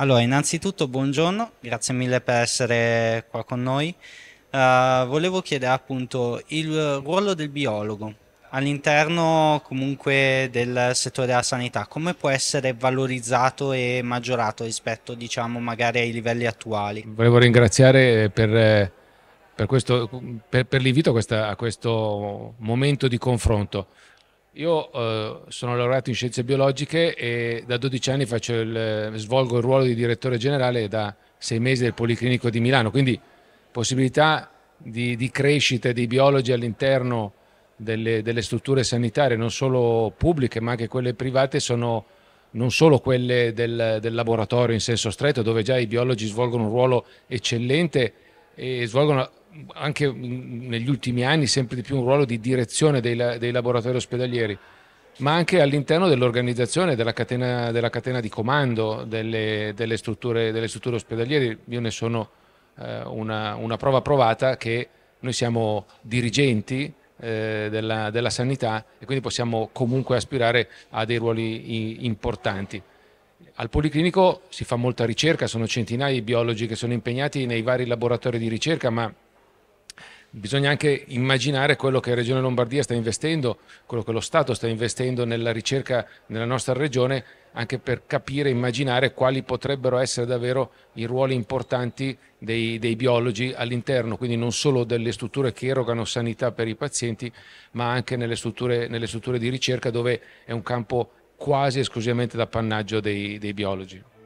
Allora, innanzitutto buongiorno, grazie mille per essere qua con noi. Uh, volevo chiedere appunto il ruolo del biologo all'interno comunque del settore della sanità, come può essere valorizzato e maggiorato rispetto diciamo magari ai livelli attuali? Volevo ringraziare per, per, per, per l'invito a questo momento di confronto. Io eh, sono laureato in scienze biologiche e da 12 anni il, svolgo il ruolo di direttore generale da 6 mesi del Policlinico di Milano, quindi possibilità di, di crescita dei biologi all'interno delle, delle, strutture sanitarie, non solo pubbliche ma anche quelle private, sono non solo quelle del, del laboratorio in senso stretto, dove già i biologi svolgono un ruolo eccellente e svolgono anche mm, negli ultimi anni sempre di più un ruolo di direzione dei, dei laboratori ospedalieri, ma anche all'interno dell'organizzazione, della catena, della catena di comando delle, delle, strutture, delle, strutture, ospedaliere. Io ne sono eh, una, una, prova provata che noi siamo dirigenti eh, della, della, sanità e quindi possiamo comunque aspirare a dei ruoli i, importanti. Al Policlinico si fa molta ricerca, sono centinaia i biologi che sono impegnati nei vari laboratori di ricerca, ma bisogna anche immaginare quello che la Regione Lombardia sta investendo, quello che lo Stato sta investendo nella ricerca nella nostra regione, anche per capire, immaginare quali potrebbero essere davvero i ruoli importanti dei, dei biologi all'interno, quindi non solo delle strutture che erogano sanità per i pazienti, ma anche nelle strutture, nelle strutture di ricerca dove è un campo quasi esclusivamente d'appannaggio dei, dei biologi.